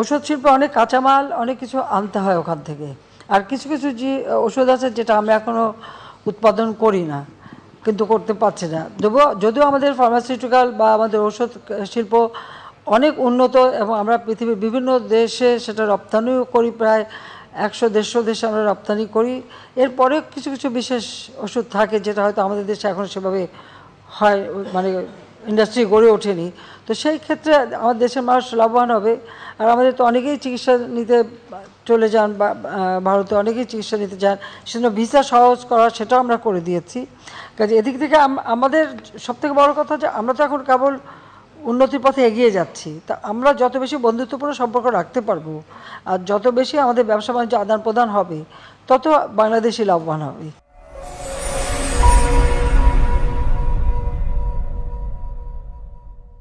ওষুধ শিল্পে অনেক কাঁচামাল অনেক কিছু আনতে হয় ওখান থেকে আর কিছু কিছু যে ওষুধ আছে যেটা আমরা এখনও উৎপাদন করি না কিন্তু করতে পারছি না যদিও যদিও আমাদের ফার্মাসিউটিক্যাল বা আমাদের ওষুধ শিল্প অনেক উন্নত এবং আমরা পৃথিবীর বিভিন্ন দেশে সেটা রপ্তানিও করি প্রায় একশো দেড়শো দেশে আমরা রপ্তানি করি এরপরে কিছু কিছু বিশেষ ওষুধ থাকে যেটা হয়তো আমাদের দেশে এখন সেভাবে হয় মানে ইন্ডাস্ট্রি গড়ে ওঠেনি তো সেই ক্ষেত্রে আমাদের দেশের মানুষ লাভবান হবে আর আমাদের তো অনেকেই চিকিৎসা নিতে চলে যান বা ভারতে অনেকেই চিকিৎসা নিতে যান সেজন্য ভিসা সহজ করা সেটাও আমরা করে দিয়েছি কাজে এদিক থেকে আমাদের সবথেকে বড় কথা যে আমরা তো এখন কেবল উন্নতির পথে এগিয়ে যাচ্ছি তা আমরা যত বেশি বন্ধুত্বপূর্ণ সম্পর্ক রাখতে পারবো আর যত বেশি আমাদের ব্যবসা বাণিজ্য আদান প্রদান হবে তত বাংলাদেশই লাভবান হবে